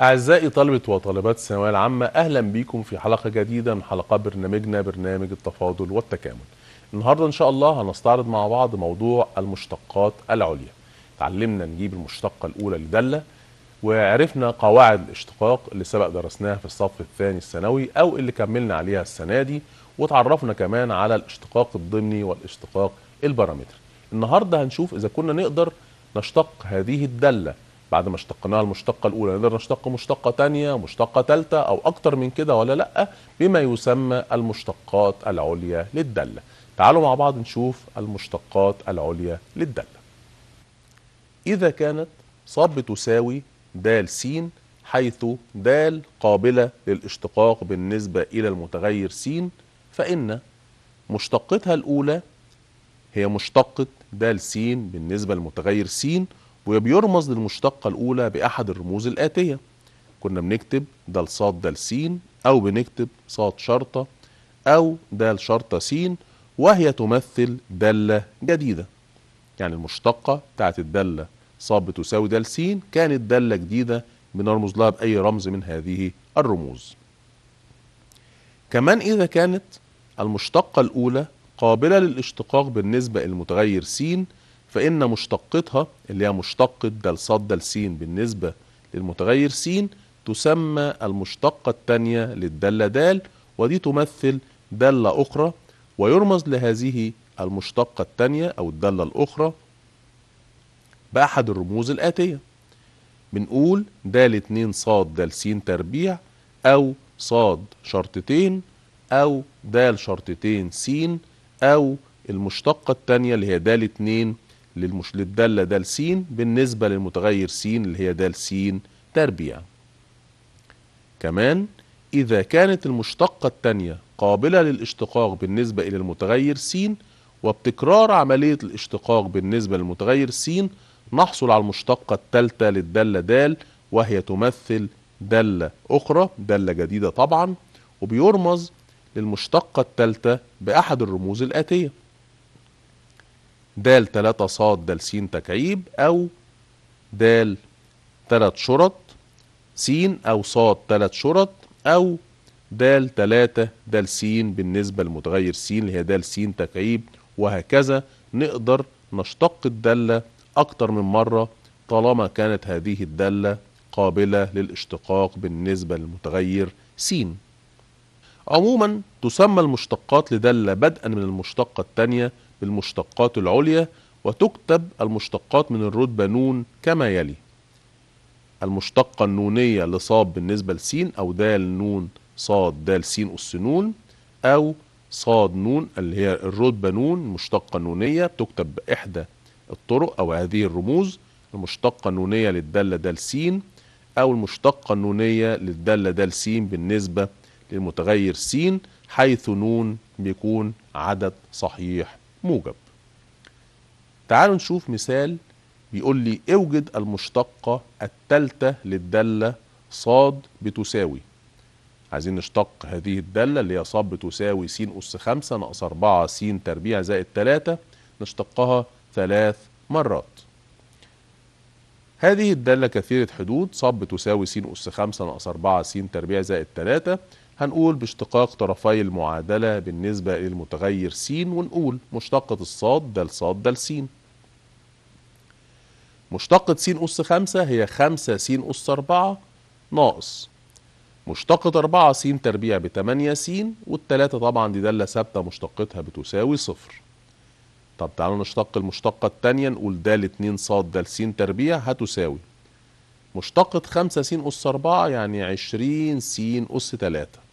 أعزائي طلبة وطالبات الثانوية العامة أهلا بيكم في حلقة جديدة من حلقات برنامجنا برنامج التفاضل والتكامل النهاردة إن شاء الله هنستعرض مع بعض موضوع المشتقات العليا تعلمنا نجيب المشتقة الأولى لدالة وعرفنا قواعد الاشتقاق اللي سبق درسناها في الصف الثاني الثانوي أو اللي كملنا عليها السنة دي وتعرفنا كمان على الاشتقاق الضمني والاشتقاق البارامتري النهاردة هنشوف إذا كنا نقدر نشتق هذه الدالة بعد ما اشتقناها المشتقة الأولى نقدر نشتق مشتقة تانية مشتقة تالتة أو أكتر من كده ولا لأ بما يسمى المشتقات العليا للدالة تعالوا مع بعض نشوف المشتقات العليا للدالة إذا كانت ص تساوي د س حيث د قابلة للاشتقاق بالنسبة إلى المتغير س فإن مشتقتها الأولى هي مشتقة د س بالنسبة للمتغير س وبيرمز للمشتقة الأولى بأحد الرموز الآتية كنا بنكتب د ص د س أو بنكتب ص شرطة أو د شرطة س وهي تمثل دالة جديدة يعني المشتقة بتاعت الدالة ص بتساوي د س كانت دالة جديدة بنرمز لها بأي رمز من هذه الرموز كمان إذا كانت المشتقة الأولى قابلة للاشتقاق بالنسبة للمتغير س فإن مشتقتها اللي هي مشتقة دال صاد دال سين بالنسبة للمتغير سين تسمى المشتقة الثانية للدالة دال ودي تمثل دالة أخرى ويرمز لهذه المشتقة الثانية أو الدالة الأخرى بأحد الرموز الآتية بنقول دال اتنين صاد دال سين تربيع أو صاد شرطتين أو دال شرطتين سين أو المشتقة الثانية اللي هي دال اتنين للمش... للدالة دال س بالنسبة للمتغير س اللي هي دال س تربيع كمان إذا كانت المشتقة التانية قابلة للاشتقاق بالنسبة إلى المتغير س وبتكرار عملية الاشتقاق بالنسبة للمتغير س نحصل على المشتقة التالتة للدالة د وهي تمثل دالة أخرى دالة جديدة طبعا وبيرمز للمشتقة التالتة بأحد الرموز الآتية د 3 ص د س تكعيب او د 3 شرط س او ص 3 شرط او د 3 د س بالنسبة لمتغير س اللي هي د س تكعيب وهكذا نقدر نشتق الدالة أكتر من مرة طالما كانت هذه الدالة قابلة للاشتقاق بالنسبة للمتغير س عموما تسمى المشتقات لدالة بدءا من المشتقة الثانية بالمشتقات العليا وتكتب المشتقات من الرتبة نون كما يلي المشتقة النونية لصاد بالنسبة لسين أو دال نون صاد دال سين أس نون أو صاد نون اللي هي الرتبة نون مشتقة نونية تكتب بإحدى الطرق أو هذه الرموز المشتقة النونية للدالة دال سين أو المشتقة النونية للدالة دال سين بالنسبة للمتغير سين حيث نون بيكون عدد صحيح موجب تعالوا نشوف مثال بيقول لي اوجد المشتقة التالتة للدالة صاد بتساوي عايزين نشتق هذه الدالة اللي هي صاد بتساوي س أس خمسة ناقص أربعة س تربيع زائد تلاتة نشتقها ثلاث مرات هذه الدالة كثيرة حدود صاد بتساوي س أس خمسة ناقص أربعة س تربيع زائد تلاتة هنقول باشتقاق طرفي المعادلة بالنسبة للمتغير س ونقول مشتقة الصاد ده الصاد ده س مشتقة س أس خمسة هي خمسة س أس أربعة ناقص مشتقة أربعة س تربيع بتمانية س والتلاتة طبعا دي دالة ثابتة مشتقتها بتساوي صفر طب تعالوا نشتق المشتقة التانية نقول د اتنين صاد د س تربيع هتساوي مشتقة خمسة س أس أربعة يعني عشرين س أس تلاتة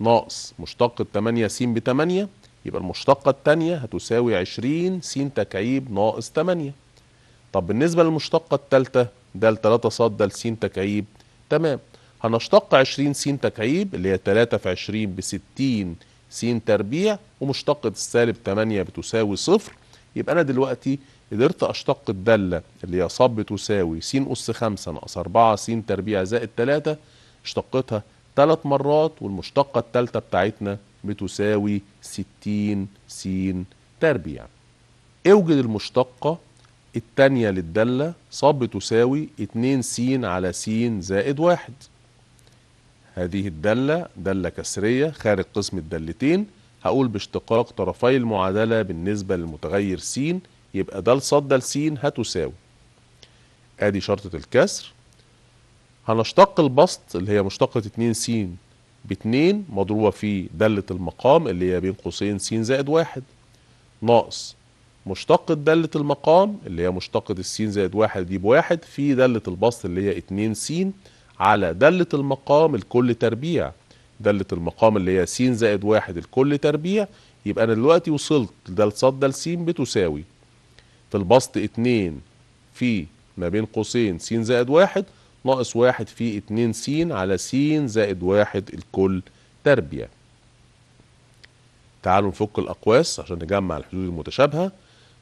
ناقص مشتقة 8 س ب 8 يبقى المشتقة الثانية هتساوي 20 س تكعيب ناقص 8 طب بالنسبة للمشتقة الثالثة دال 3 ص دال س تكعيب تمام هنشتق 20 س تكعيب اللي هي 3 في 20 ب 60 س تربيع ومشتقة السالب 8 بتساوي صفر يبقى أنا دلوقتي قدرت أشتق الدالة اللي هي ص بتساوي س أس 5 ناقص 4 س تربيع زائد 3 اشتقتها ثلاث مرات والمشتقة الثالثة بتاعتنا بتساوي 60 س تربيع اوجد المشتقة التانية للدالة صب تساوي 2 س على س زائد واحد هذه الدالة دالة كسرية خارج قسم الدالتين هقول باشتقاق طرفي المعادلة بالنسبة للمتغير س يبقى ده لصد دال س هتساوي ادي شرطة الكسر هنشتق البسط اللي هي مشتقة 2 س ب 2 مضروبة في دالة المقام اللي هي بين قوسين س زائد 1 ناقص مشتقة دالة المقام اللي هي مشتقة الس زائد واحد دي بواحد في دالة البسط اللي هي اتنين س على دالة المقام الكل تربيع دالة المقام اللي هي س زائد واحد الكل تربيع يبقى أنا دلوقتي وصلت لدالة ص دال س بتساوي في البسط اتنين في ما بين قوسين س زائد واحد ناقص واحد في اتنين س على س زائد واحد الكل تربيع تعالوا نفك الأقواس عشان نجمع الحدود المتشابهة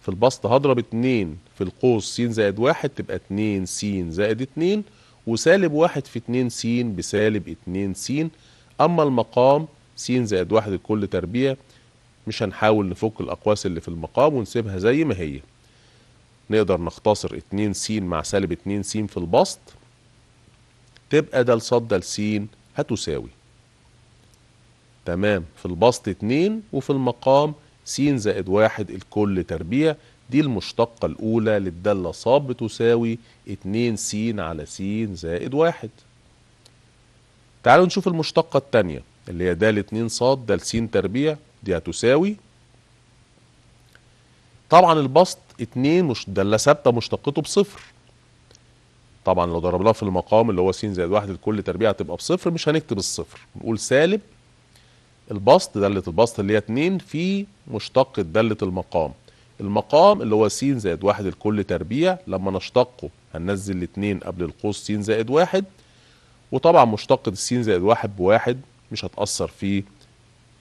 في البسط هضرب اتنين في القوس س زائد واحد تبقى اتنين س زائد اتنين وسالب واحد في اتنين س بسالب اتنين س أما المقام س زائد واحد الكل تربيع مش هنحاول نفك الأقواس اللي في المقام ونسيبها زي ما هي نقدر نختصر 2 س مع سالب 2 س في البسط تبقى د لص د س هتساوي تمام في البسط اتنين وفي المقام س زائد واحد الكل تربيع دي المشتقة الأولى للدالة صاب بتساوي اتنين س على س زائد واحد تعالوا نشوف المشتقة التانية اللي هي د اتنين ص د س تربيع دي هتساوي طبعا البسط اتنين مش دالة ثابتة مشتقته بصفر طبعا لو ضربناه في المقام اللي هو س زائد واحد لكل تربيع هتبقى بصفر مش هنكتب الصفر نقول سالب البسط دالة البسط اللي هي 2 في مشتق دالة المقام المقام اللي هو س زائد واحد لكل تربيع لما نشتقه هننزل الاتنين قبل القوس س زائد واحد وطبعا مشتقة س زائد واحد بواحد مش هتأثر في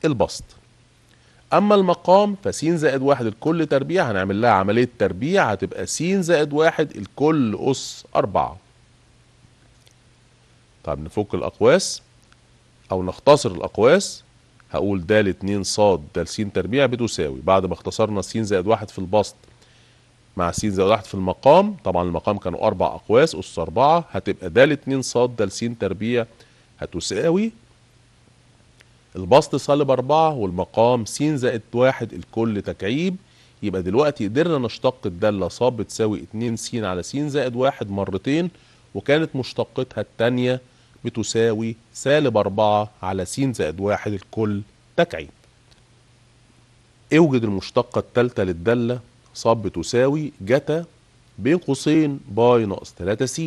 البسط اما المقام ف س زائد واحد الكل تربيع هنعمل لها عملية تربيع هتبقى س زائد واحد الكل أس أربعة طب نفك الأقواس أو نختصر الأقواس هقول د 2 ص د س تربيع بتساوي بعد ما اختصرنا س زائد واحد في البسط مع س زائد واحد في المقام طبعا المقام كانوا أربع أقواس أس أربعة هتبقى د 2 ص د س تربيع هتساوي البسط صالب أربعة والمقام س زائد واحد الكل تكعيب يبقى دلوقتي قدرنا نشتق الدالة ص بتساوي اتنين س على س زائد واحد مرتين وكانت مشتقتها التانية بتساوي سالب أربعة على س زائد واحد الكل تكعيب اوجد المشتقة التالتة للدالة ص بتساوي جتا بين قوسين باي ناقص تلاتة س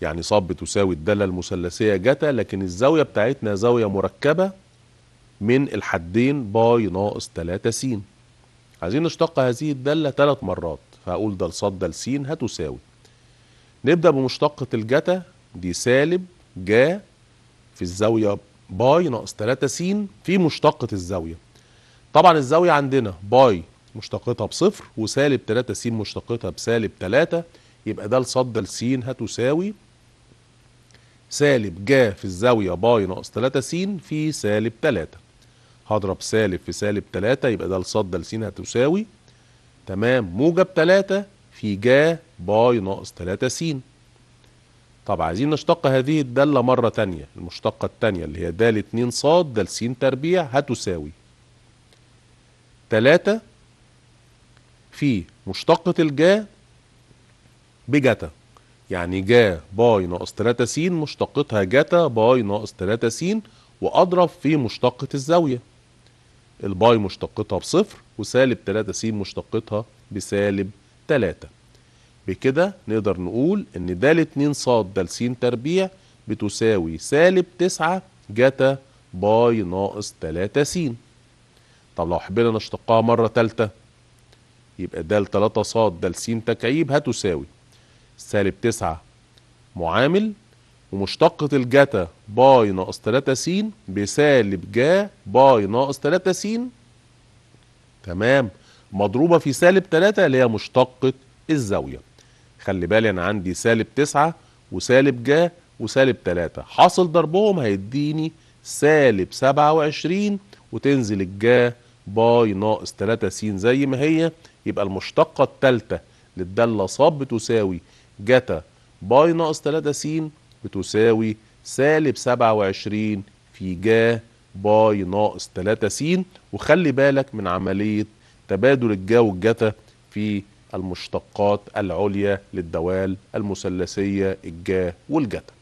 يعني صاب بتساوي الدالة المثلثية جتا لكن الزاوية بتاعتنا زاوية مركبة من الحدين باي ناقص 3 س عايزين نشتق هذه الدالة ثلاث مرات فهقول ده لص ده لس هتساوي نبدأ بمشتقة الجتا دي سالب جا في الزاوية باي ناقص 3 س في مشتقة الزاوية طبعا الزاوية عندنا باي مشتقتها بصفر وسالب 3 س مشتقتها بسالب 3 يبقى ده لص ده لس هتساوي سالب جا في الزاوية باي ناقص 3 س في سالب 3 هضرب سالب في سالب 3 يبقى ده لصاد ده س هتساوي تمام موجب 3 في جا باي ناقص 3 س طب عايزين نشتق هذه الدالة مرة تانية المشتقة التانية اللي هي د 2 ص د س تربيع هتساوي 3 في مشتقة الجا بجتا يعني جا باي ناقص 3 س مشتقتها جتا باي ناقص 3 س واضرب في مشتقة الزاوية الباي مشتقتها بصفر وسالب 3 س مشتقتها بسالب 3 بكده نقدر نقول ان د 2 ص د س تربيع بتساوي سالب 9 جتا باي ناقص 3 س طب لو حبينا نشتقها مرة ثالثة يبقى د 3 ص د س تكعيب هتساوي سالب تسعة معامل ومشتقة الجتا باي ناقص تلاتة س بسالب جا باي ناقص تلاتة س تمام مضروبة في سالب تلاتة اللي هي مشتقة الزاوية خلي بالي أنا عندي سالب تسعة وسالب جا وسالب تلاتة حاصل ضربهم هيديني سالب سبعة وعشرين وتنزل الجا باي ناقص تلاتة س زي ما هي يبقى المشتقة التالتة للدالة صاب بتساوي جتا باي ناقص 3 س بتساوي سالب 27 في جا باي ناقص 3 س وخلي بالك من عملية تبادل الجا والجتا في المشتقات العليا للدوال المثلثية الجا والجتا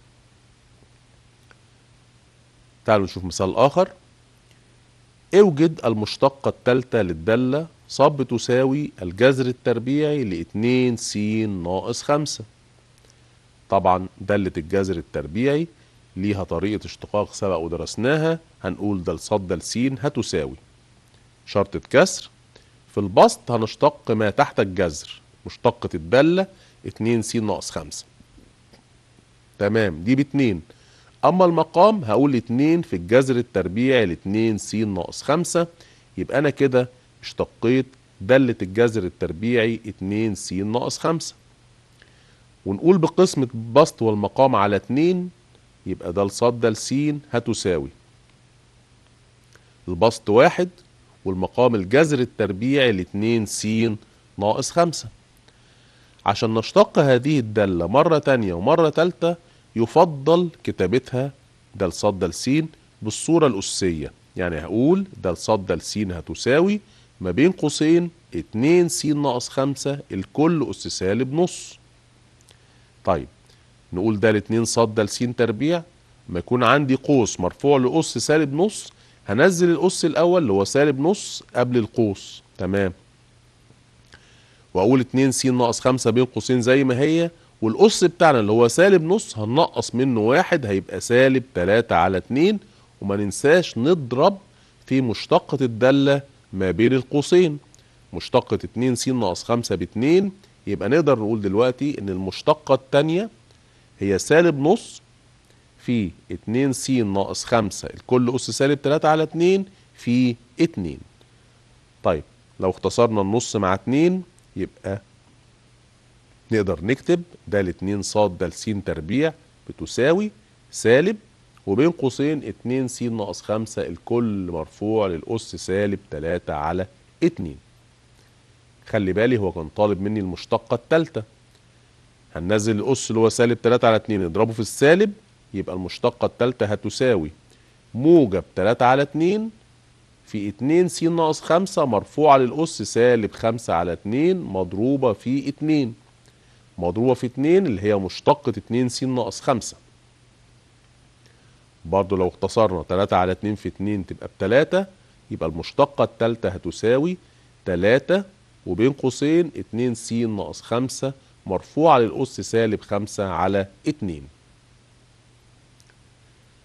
تعالوا نشوف مثال آخر اوجد المشتقة الثالثة للدالة صب تساوي الجذر التربيعي لاتنين س ناقص خمسة طبعا دالة الجذر التربيعي ليها طريقة اشتقاق سبق ودرسناها هنقول دال ص دال س هتساوي شرطة كسر في البسط هنشتق ما تحت الجذر مشتقة الدالة اتنين س ناقص خمسة تمام دي باتنين اما المقام هقول اتنين في الجذر التربيعي لاتنين س ناقص خمسة يبقى انا كده اشتقيت دالة الجذر التربيعي 2 س ناقص 5 ونقول بقسمة البسط والمقام على 2 يبقى ده ص ده س هتساوي البسط واحد والمقام الجذر التربيعي ل 2 س ناقص 5 عشان نشتق هذه الدالة مرة تانية ومرة تالتة يفضل كتابتها ده ص ده س بالصورة الأسية يعني هقول ده ص ده س هتساوي ما بين قوسين 2 س ناقص 5 الكل أس سالب نص طيب نقول ده 2 ص ده ل س تربيع ما يكون عندي قوس مرفوع لأس سالب نص هنزل الأس الأول اللي هو سالب نص قبل القوس تمام وأقول 2 س ناقص 5 بين قوسين زي ما هي والأس بتاعنا اللي هو سالب نص هننقص منه واحد هيبقى سالب 3 على 2 وما ننساش نضرب في مشتقة الدالة ما بين القوسين مشتقة 2 س ناقص 5 ب 2 يبقى نقدر نقول دلوقتي ان المشتقة الثانية هي سالب نص في 2 س ناقص 5 الكل أس سالب 3 على 2 في 2 طيب لو اختصرنا النص مع 2 يبقى نقدر نكتب د 2 ص د س تربيع بتساوي سالب وبين قوسين 2 س ناقص 5 الكل مرفوع للأس سالب 3 على 2 خلي بالي هو كان طالب مني المشتقة التالتة هننزل الأس اللي هو سالب 3 على 2 نضربه في السالب يبقى المشتقة التالتة هتساوي موجب 3 على 2 في 2 س ناقص 5 مرفوعة للأس سالب 5 على 2 مضروبة في 2 مضروبة في 2 اللي هي مشتقة 2 س ناقص 5 برضو لو اختصرنا 3 على 2 في 2 تبقى ب 3 يبقى المشتقة التالتة هتساوي 3 وبين قوسين 2 س ناقص 5 مرفوعة للأس سالب 5 على 2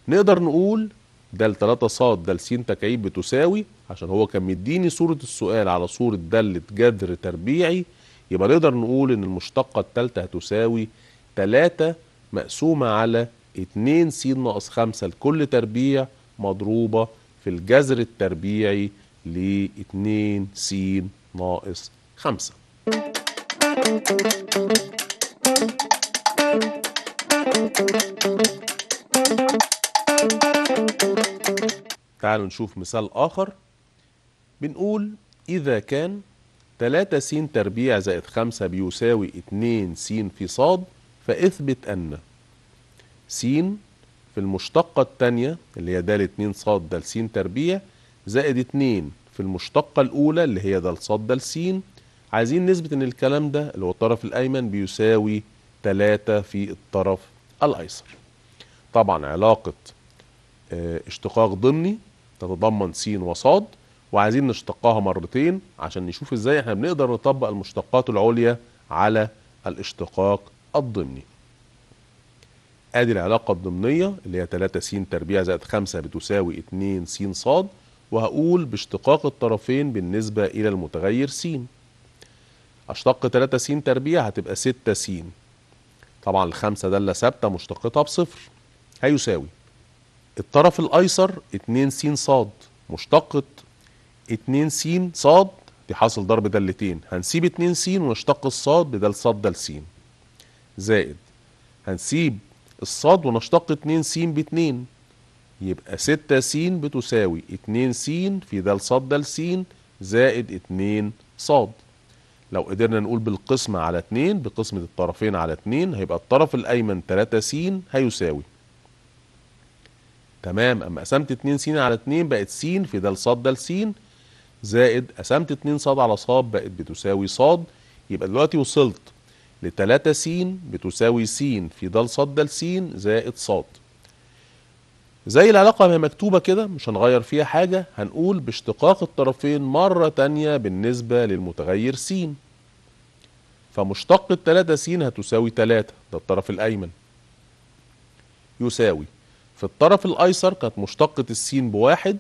نقدر نقول د 3 ص د س تكعيب بتساوي عشان هو كان مديني صورة السؤال على صورة دالة جذر تربيعي يبقى نقدر نقول إن المشتقة التالتة هتساوي 3 مقسومة على 2 س ناقص 5 لكل تربيع مضروبة في الجذر التربيعي ل 2 س ناقص 5 تعالوا نشوف مثال آخر بنقول إذا كان 3 س تربيع زائد 5 بيساوي 2 س في ص فاثبت أن س في المشتقة التانية اللي هي د اتنين ص د س تربيع زائد اتنين في المشتقة الأولى اللي هي د ص د س عايزين نثبت إن الكلام ده اللي هو الطرف الأيمن بيساوي تلاتة في الطرف الأيسر طبعا علاقة آه، اشتقاق ضمني تتضمن س وصاد وعايزين نشتقها مرتين عشان نشوف ازاي احنا بنقدر نطبق المشتقات العليا على الاشتقاق الضمني ادي العلاقه الضمنيه اللي هي 3 س تربيع زائد 5 بتساوي 2 س ص وهقول باشتقاق الطرفين بالنسبه الى المتغير س اشتق 3 س تربيع هتبقى 6 س طبعا الخمسه داله ثابته مشتقتها بصفر هيساوي الطرف الايسر 2 س ص مشتقه 2 س ص دي حاصل ضرب دالتين هنسيب 2 س ونشتق الصاد بدال ص دال س زائد هنسيب الصاد ونشتق 2 س ب 2 يبقى 6 س بتساوي 2 س في د ص د س زائد 2 ص لو قدرنا نقول بالقسمة على 2 بقسمة الطرفين على 2 هيبقى الطرف الأيمن 3 س هيساوي تمام أما قسمت 2 س على 2 بقت س في د ص د س زائد قسمت 2 ص على ص بقت بتساوي ص يبقى دلوقتي وصلت لتلاتة س بتساوي س في ضل ص د س زائد ص زي العلاقة ما هي مكتوبة كده مش هنغير فيها حاجة هنقول باشتقاق الطرفين مرة تانية بالنسبة للمتغير س فمشتق التلاتة س هتساوي تلاتة ده الطرف الأيمن يساوي في الطرف الأيسر كانت مشتقة السين بواحد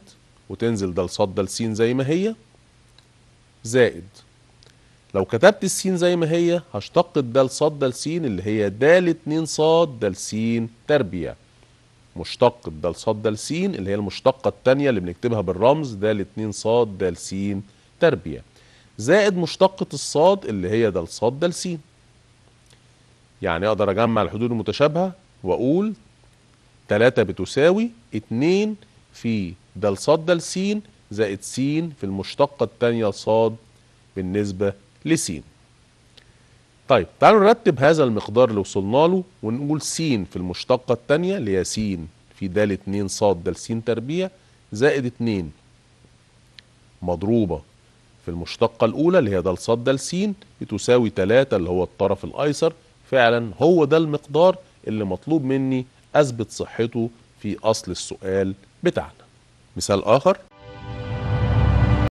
وتنزل ده لص ده لسين زي ما هي زائد لو كتبت السين زي ما هي هشتق الدال صاد دال سين اللي هي دال اتنين صاد دال سين تربية مشتق الدال صاد دال سين اللي هي المشتقة التانية اللي بنكتبها بالرمز دال اتنين صاد دال سين تربية زائد مشتقة الصاد اللي هي دال صاد دال سين يعني اقدر اجمع الحدود المتشابهة واقول تلاتة بتساوي اتنين في دال صاد دال سين زائد س في المشتقة التانية صاد بالنسبة س طيب تعالوا نرتب هذا المقدار اللي وصلنا له ونقول س في المشتقة الثانية اللي هي س في د 2 ص د س تربيع زائد 2 مضروبة في المشتقة الأولى اللي هي د ص د س بتساوي 3 اللي هو الطرف الأيسر فعلا هو ده المقدار اللي مطلوب مني أثبت صحته في أصل السؤال بتاعنا مثال آخر